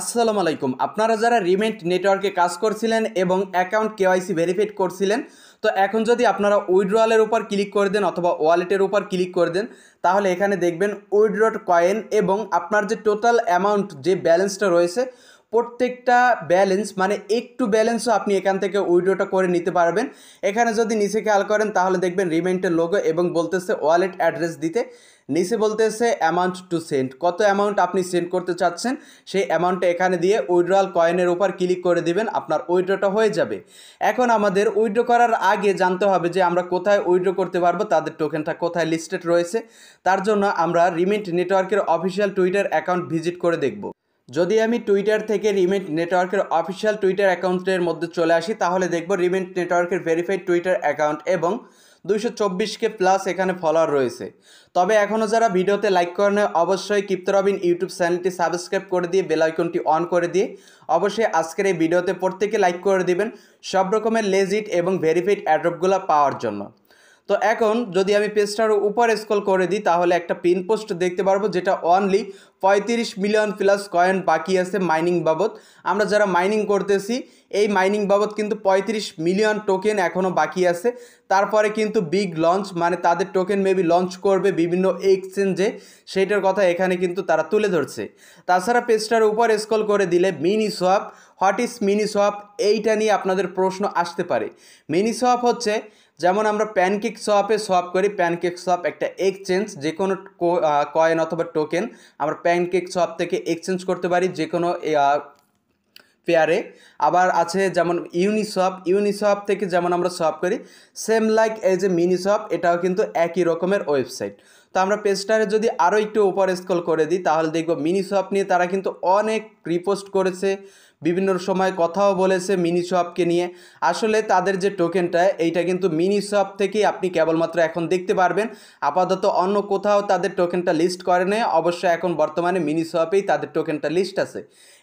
আসসালামু আলাইকুম আপনারা যারা রিমেন্ট নেটওয়ার্কে কাজ করছিলেন এবং অ্যাকাউন্ট কেওয়াইসি ভেরিফাইড করছিলেন তো এখন যদি আপনারা উইড্রোয়ালের উপর ক্লিক করে দেন অথবা ওয়ালেটের উপর ক্লিক করে দেন তাহলে এখানে দেখবেন উইড্রোড কয়েন এবং আপনার যে টোটাল অ্যামাউন্ট যে ব্যালেন্সটা রয়েছে প্রত্যেকটা ব্যালেন্স মানে একটু ব্যালেন্সও আপনি এখান থেকে উইড্রোটা করে নিতে পারবেন এখানে যদি নিচে খেয়াল করেন তাহলে দেখবেন রিমেন্টের লোগো এবং বলতেছে ওয়ালেট অ্যাড্রেস দিতে নিচে বলতেছে অ্যামাউন্ট টু সেন্ড কত অ্যামাউন্ট আপনি সেন্ড করতে চাচ্ছেন সেই অ্যামাউন্টটা এখানে দিয়ে উইড্রয়াল কয়েনের উপর ক্লিক করে দিবেন আপনার উইড্রোটা হয়ে যাবে এখন আমাদের উইড্রো করার আগে জানতে হবে যে আমরা কোথায় উইড্রো করতে পারবো তাদের টোকেনটা কোথায় লিস্টেড রয়েছে তার জন্য আমরা রিমেন্ট নেটওয়ার্কের অফিসিয়াল টুইটার অ্যাকাউন্ট ভিজিট করে দেখব যদি আমি টুইটার থেকে রিমেন্ট নেটওয়ার্কের অফিসিয়াল টুইটার অ্যাকাউন্টের মধ্যে চলে আসি তাহলে দেখব রিমেন্ট নেটওয়ার্কের ভেরিফাইড টুইটার অ্যাকাউন্ট এবং দুইশো চব্বিশকে প্লাস এখানে ফলোয়ার রয়েছে তবে এখনও যারা ভিডিওতে লাইক করেন অবশ্যই কিপ্তরবিন ইউটিউব চ্যানেলটি সাবস্ক্রাইব করে দিয়ে বেলাইকনটি অন করে দিয়ে অবশ্যই আজকের এই ভিডিওতে প্রত্যেকে লাইক করে দিবেন সব রকমের লেজিট এবং ভেরিফাইড অ্যাড্রপগুলো পাওয়ার জন্য তো এখন যদি আমি পেজটার উপর স্কল করে দিই তাহলে একটা পিন পোস্ট দেখতে পারবো যেটা অনলি পঁয়ত্রিশ মিলিয়ন প্লাস কয়েন বাকি আছে মাইনিং বাবদ আমরা যারা মাইনিং করতেছি এই মাইনিং বাবদ কিন্তু পঁয়ত্রিশ মিলিয়ন টোকেন এখনও বাকি আছে তারপরে কিন্তু বিগ লঞ্চ মানে তাদের টোকেন মেবি লঞ্চ করবে বিভিন্ন এক্সচেঞ্জে সেইটার কথা এখানে কিন্তু তারা তুলে ধরছে তাছাড়া পেজটার উপর স্কল করে দিলে mini swap what is mini swap এইটা নিয়ে আপনাদের প্রশ্ন আসতে পারে মিনি সোয়াপ হচ্ছে যেমন আমরা প্যানকেক সোয়াপে সোয়াপ করি প্যানকেক সোয়াপ একটা এক্সচেঞ্জ যে কোনো কয়েন অথবা টোকেন আমরা প্যানকেক সোয়াপ থেকে এক্সচেঞ্জ করতে পারি যে কোনো পেয়ারে আবার আছে যেমন ইউনিসপ ইউনিসপ থেকে যেমন আমরা সপ করি same like as a mini swap এটাও কিন্তু একই রকমের ওয়েবসাইট তো আমরা পেস্টারে যদি আরও একটু উপর স্কল করে দিই তাহলে দেখব মিনিসপ নিয়ে তারা কিন্তু অনেক রিপোস্ট করেছে বিভিন্ন সময় কথাও বলেছে মিনি শপকে নিয়ে আসলে তাদের যে টোকেনটা এইটা কিন্তু মিনি শপ থেকেই আপনি কেবলমাত্র এখন দেখতে পারবেন আপাতত অন্য কোথাও তাদের টোকেনটা লিস্ট করে নেয় অবশ্য এখন বর্তমানে মিনি শপেই তাদের টোকেনটা লিস্ট আছে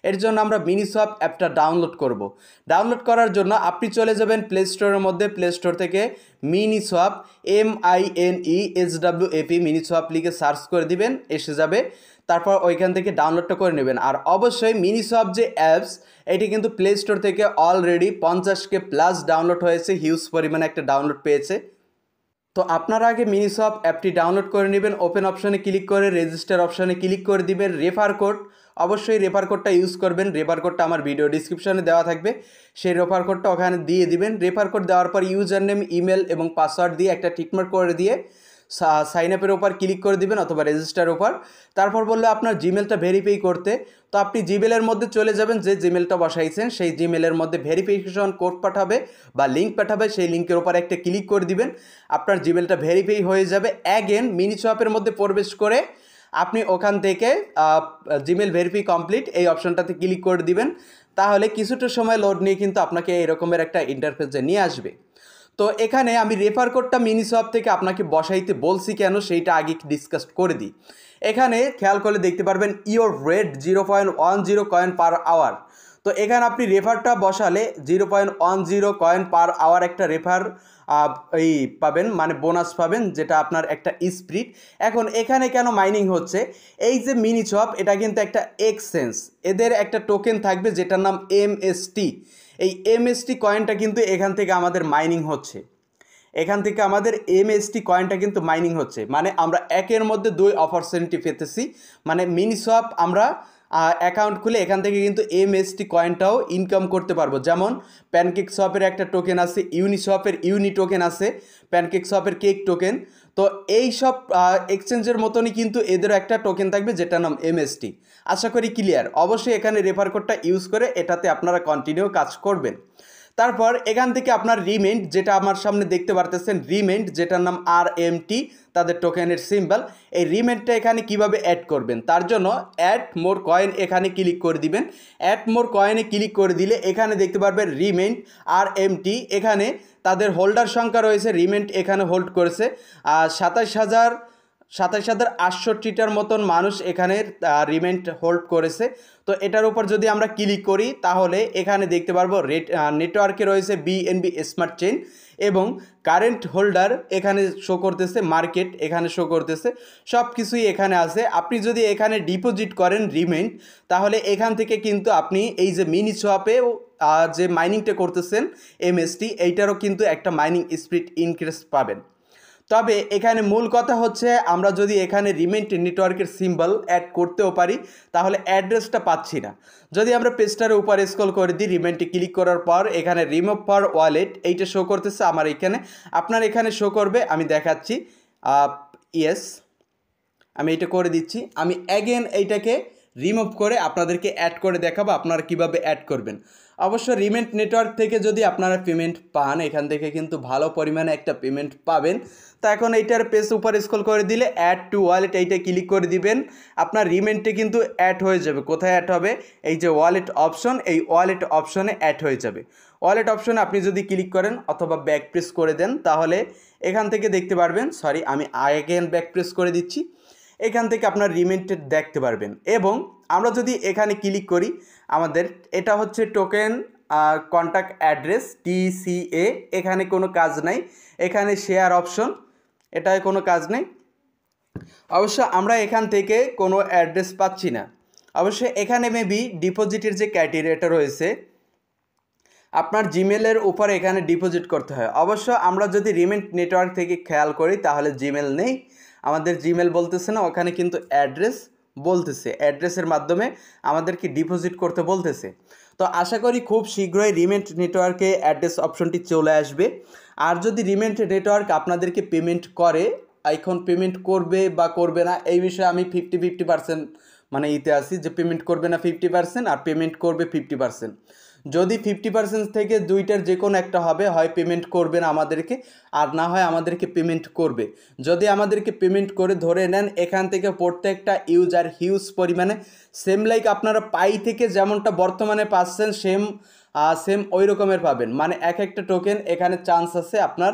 এর জন্য আমরা মিনি শপ অ্যাপটা ডাউনলোড করব। ডাউনলোড করার জন্য আপনি চলে যাবেন প্লে স্টোরের মধ্যে প্লে স্টোর থেকে mini swap M I N I S W A P mini swap লিখে সার্চ করে দিবেন এসে যাবে তারপর ওইখান থেকে ডাউনলোডটা করে নেবেন আর অবশ্যই মিনিসফট যে অ্যাপস এটি কিন্তু প্লে স্টোর থেকে অলরেডি পঞ্চাশকে প্লাস ডাউনলোড হয়েছে হিউজ পরিমাণে একটা ডাউনলোড পেয়েছে তো আপনারা আগে সব অ্যাপটি ডাউনলোড করে নেবেন ওপেন অপশানে ক্লিক করে রেজিস্টার অপশানে ক্লিক করে দিবেন রেফার কোড অবশ্যই রেফার কোডটা ইউজ করবেন রেফার কোডটা আমার ভিডিও ডিসক্রিপশানে দেওয়া থাকবে সেই রেফার কোডটা ওখানে দিয়ে দিবেন রেফার কোড দেওয়ার পর ইউজার নেম ইমেল এবং পাসওয়ার্ড দিয়ে একটা টিকমার্ক করে দিয়ে সাইন আপের ওপর ক্লিক করে দিবেন অথবা রেজিস্টার ওপর তারপর বললো আপনার জিমেলটা ভেরিফাই করতে তো আপনি জিমেলের মধ্যে চলে যাবেন যে জিমেলটা বসাইছেন সেই জিমেলের মধ্যে ভেরিফিকেশন কোড পাঠাবে বা লিঙ্ক পাঠাবে সেই লিঙ্কের ওপর একটা ক্লিক করে দিবেন আপনার জিমেলটা ভেরিফাই হয়ে যাবে অ্যাগেন মিনি শপের মধ্যে প্রবেশ করে আপনি ওখান থেকে জিমেল ভেরিফি কমপ্লিট এই অপশনটাতে ক্লিক করে দিবেন তাহলে কিছুটা সময় লোড নিয়ে কিন্তু আপনাকে এরকমের একটা ইন্টারফেসে নিয়ে আসবে তো এখানে আমি রেফার কোডটা মিনিসপ থেকে আপনাকে বসাইতে বলছি কেন সেইটা আগে ডিসকাস করে দিই এখানে খেয়াল করলে দেখতে পারবেন your rate zero point one zero coin per hour তো এখানে আপনি রেফারটা বসালে zero point one zero coin per hour একটা রেফার এই পাবেন মানে বোনাস পাবেন যেটা আপনার একটা স্প্রিট এখন এখানে কেন মাইনিং হচ্ছে এই যে মিনি চপ এটা কিন্তু একটা এক্সচেঞ্জ এদের একটা টোকেন থাকবে যেটার নাম এম টি এই এমএসটি কয়েনটা কিন্তু এখান থেকে আমাদের মাইনিং হচ্ছে এখান থেকে আমাদের এমএসটি কয়েনটা কিন্তু মাইনিং হচ্ছে মানে আমরা একের মধ্যে দুই অপরচুনিটি পেতেছি মানে মিনি আমরা অ্যাকাউন্ট খুলে এখান থেকে কিন্তু এমএসটি কয়েনটাও ইনকাম করতে পারবো যেমন প্যানকেক শপের একটা টোকেন আছে ইউনি শপের ইউনি টোকেন আছে প্যানকেক শপের কেক টোকেন তো এই সব এক্সচেঞ্জের মতনই কিন্তু এদেরও একটা টোকেন থাকবে যেটার নাম এমএসটি আশা করি ক্লিয়ার অবশ্যই এখানে রেফার কোডটা ইউজ করে এটাতে আপনারা কন্টিনিউ কাজ করবেন তারপর এখান থেকে আপনার রিমেন্ট যেটা আমার সামনে দেখতে পারতেছেন রিমেন্ট যেটার নাম আর এম টি তাদের টোকেনের সিম্বল এই রিমেন্টটা এখানে কিভাবে অ্যাড করবেন তার জন্য অ্যাড মোর কয়েন এখানে ক্লিক করে দিবেন অ্যাড মোর কয়েনে ক্লিক করে দিলে এখানে দেখতে পারবেন রিমেন্ট আর এম টি এখানে তাদের হোল্ডার সংখ্যা রয়েছে রিমেন্ট এখানে হোল্ড করেছে আর সাতাশ হাজার সাতাইশ হাজার আটষট্টিটার মতন মানুষ এখানে রিমেন্ট হোল্ড করেছে তো এটার উপর যদি আমরা ক্লিক করি তাহলে এখানে দেখতে পারবো রেট নেটওয়ার্কে রয়েছে বিএনবি স্মার্ট চেন এবং কারেন্ট হোল্ডার এখানে শো করতেছে মার্কেট এখানে শো করতেছে সব কিছুই এখানে আছে আপনি যদি এখানে ডিপোজিট করেন রিমেন্ট তাহলে এখান থেকে কিন্তু আপনি এই যে মিনি সোয়াপেও যে মাইনিংটা করতেছেন এমএসটি এইটারও কিন্তু একটা মাইনিং স্পিড ইনক্রিজ পাবেন তবে এখানে মূল কথা হচ্ছে আমরা যদি এখানে রিমেন্ট নেটওয়ার্কের সিম্বল অ্যাড করতেও পারি তাহলে অ্যাড্রেসটা পাচ্ছি না যদি আমরা পেজটার উপর স্কল করে দিই রিমেন্টে ক্লিক করার পর এখানে রিমুভ ফর ওয়ালেট এইটা শো করতেছে আমার এখানে আপনার এখানে শো করবে আমি দেখাচ্ছি ইয়েস আমি এটা করে দিচ্ছি আমি অ্যাগেন এইটাকে রিমুভ করে আপনাদেরকে অ্যাড করে দেখাবো আপনারা কিভাবে অ্যাড করবেন অবশ্য রিমেন্ট নেটওয়ার্ক থেকে যদি আপনারা পেমেন্ট পান এখান থেকে কিন্তু ভালো পরিমাণে একটা পেমেন্ট পাবেন তো এখন এইটার পেজ উপর স্কল করে দিলে অ্যাড টু ওয়ালেট এইটা ক্লিক করে দিবেন আপনার রিমেন্টে কিন্তু অ্যাড হয়ে যাবে কোথায় অ্যাড হবে এই যে ওয়ালেট অপশন এই ওয়ালেট অপশনে অ্যাড হয়ে যাবে ওয়ালেট অপশনে আপনি যদি ক্লিক করেন অথবা ব্যাক প্রেস করে দেন তাহলে এখান থেকে দেখতে পারবেন সরি আমি আগেন ব্যাক প্রেস করে দিচ্ছি এখান থেকে আপনার রিমেন্টেড দেখতে পারবেন এবং আমরা যদি এখানে ক্লিক করি আমাদের এটা হচ্ছে টোকেন কন্ট্যাক্ট অ্যাড্রেস টিসিএ এখানে কোনো কাজ নাই এখানে শেয়ার অপশন এটায় কোনো কাজ নেই অবশ্য আমরা এখান থেকে কোনো অ্যাড্রেস পাচ্ছি না অবশ্য এখানে মেবি ডিপোজিটের যে ক্যাটেরিয়াটা রয়েছে আপনার জিমেলের উপর এখানে ডিপোজিট করতে হয় অবশ্য আমরা যদি রিমেন্ট নেটওয়ার্ক থেকে খেয়াল করি তাহলে জিমেল নেই আমাদের জিমেল বলতেছে না ওখানে কিন্তু অ্যাড্রেস বলতেছে অ্যাড্রেসের মাধ্যমে আমাদেরকে ডিপোজিট করতে বলতেছে তো আশা করি খুব শীঘ্রই রিমেন্ট নেটওয়ার্কে অ্যাড্রেস অপশনটি চলে আসবে আর যদি রিমেন্ট নেটওয়ার্ক আপনাদেরকে পেমেন্ট করে এখন পেমেন্ট করবে বা করবে না এই বিষয়ে আমি ফিফটি ফিফটি পার্সেন্ট মানে ইতে আসি যে পেমেন্ট করবে না ফিফটি পার্সেন্ট আর পেমেন্ট করবে ফিফটি পার্সেন্ট যদি ফিফটি পার্সেন্ট থেকে দুইটার যে কোনো একটা হবে হয় পেমেন্ট করবেন আমাদেরকে আর না হয় আমাদেরকে পেমেন্ট করবে যদি আমাদেরকে পেমেন্ট করে ধরে নেন এখান থেকে প্রত্যেকটা ইউজার হিউজ পরিমাণে সেম লাইক আপনারা পাই থেকে যেমনটা বর্তমানে পাচ্ছেন সেম সেম ওই রকমের পাবেন মানে এক একটা টোকেন এখানে চান্স আছে আপনার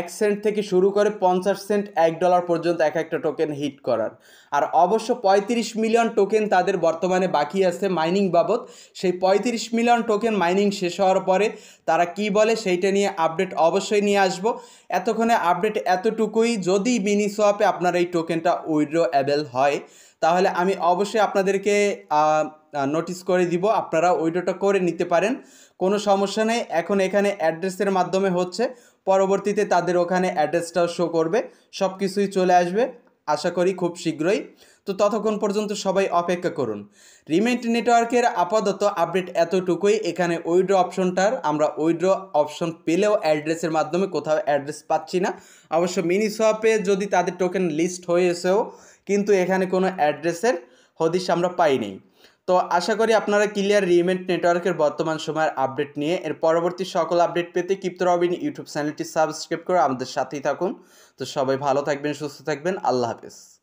এক সেন্ট থেকে শুরু করে পঞ্চাশ সেন্ট এক ডলার পর্যন্ত এক একটা টোকেন হিট করার আর অবশ্য পঁয়ত্রিশ মিলিয়ন টোকেন তাদের বর্তমানে বাকি আছে মাইনিং বাবদ সেই পঁয়ত্রিশ মিলিয়ন টোকেন মাইনিং শেষ হওয়ার পরে তারা কি বলে সেইটা নিয়ে আপডেট অবশ্যই নিয়ে আসব এতক্ষণে আপডেট এতটুকুই যদি মিনি সোয়াপে আপনার এই টোকেনটা উইড্র অ্যাভেল হয় তাহলে আমি অবশ্যই আপনাদেরকে নোটিস করে দিব আপনারা উইড্রোটা করে নিতে পারেন কোনো সমস্যা নেই এখন এখানে অ্যাড্রেসের মাধ্যমে হচ্ছে পরবর্তীতে তাদের ওখানে অ্যাড্রেসটাও শো করবে সব কিছুই চলে আসবে আশা করি খুব শীঘ্রই তো ততক্ষণ পর্যন্ত সবাই অপেক্ষা করুন রিমেন্ট নেটওয়ার্কের আপাতত আপডেট এতটুকুই এখানে উইড্রো অপশনটার আমরা উইড্রো অপশন পেলেও অ্যাড্রেসের মাধ্যমে কোথাও অ্যাড্রেস পাচ্ছি না অবশ্য মিনি সোয়াপে যদি তাদের টোকেন লিস্ট হয়েছেও কিন্তু এখানে কোনো অ্যাড্রেসের হদিশ আমরা পাইনি তো আশা করি আপনারা ক্লিয়ার রিমেন্ট নেটওয়ার্কের বর্তমান সময়ের আপডেট নিয়ে এর পরবর্তী সকল আপডেট পেতে কিপ্ত রবিন ইউটিউব চ্যানেলটি সাবস্ক্রাইব করে আমাদের সাথেই থাকুন তো সবাই ভালো থাকবেন সুস্থ থাকবেন আল্লাহ হাফেজ